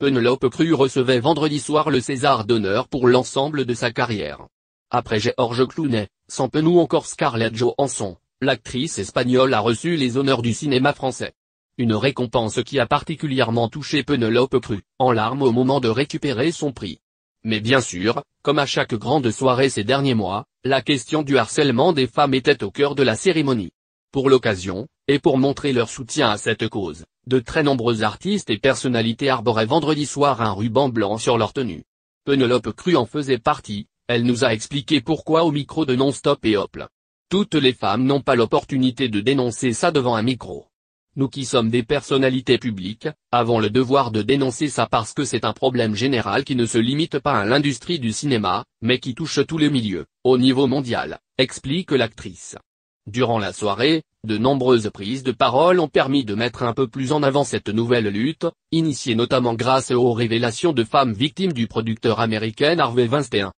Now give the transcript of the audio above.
Penelope Cru recevait vendredi soir le César d'honneur pour l'ensemble de sa carrière. Après Georges Clooney, sans penou encore Scarlett Johansson, l'actrice espagnole a reçu les honneurs du cinéma français. Une récompense qui a particulièrement touché Penelope Cru, en larmes au moment de récupérer son prix. Mais bien sûr, comme à chaque grande soirée ces derniers mois, la question du harcèlement des femmes était au cœur de la cérémonie. Pour l'occasion, et pour montrer leur soutien à cette cause, de très nombreux artistes et personnalités arboraient vendredi soir un ruban blanc sur leur tenue. Penelope Cru en faisait partie, elle nous a expliqué pourquoi au micro de Non-Stop et Hop. Toutes les femmes n'ont pas l'opportunité de dénoncer ça devant un micro. Nous qui sommes des personnalités publiques, avons le devoir de dénoncer ça parce que c'est un problème général qui ne se limite pas à l'industrie du cinéma, mais qui touche tous les milieux, au niveau mondial, explique l'actrice. Durant la soirée, de nombreuses prises de parole ont permis de mettre un peu plus en avant cette nouvelle lutte, initiée notamment grâce aux révélations de femmes victimes du producteur américain Harvey Weinstein.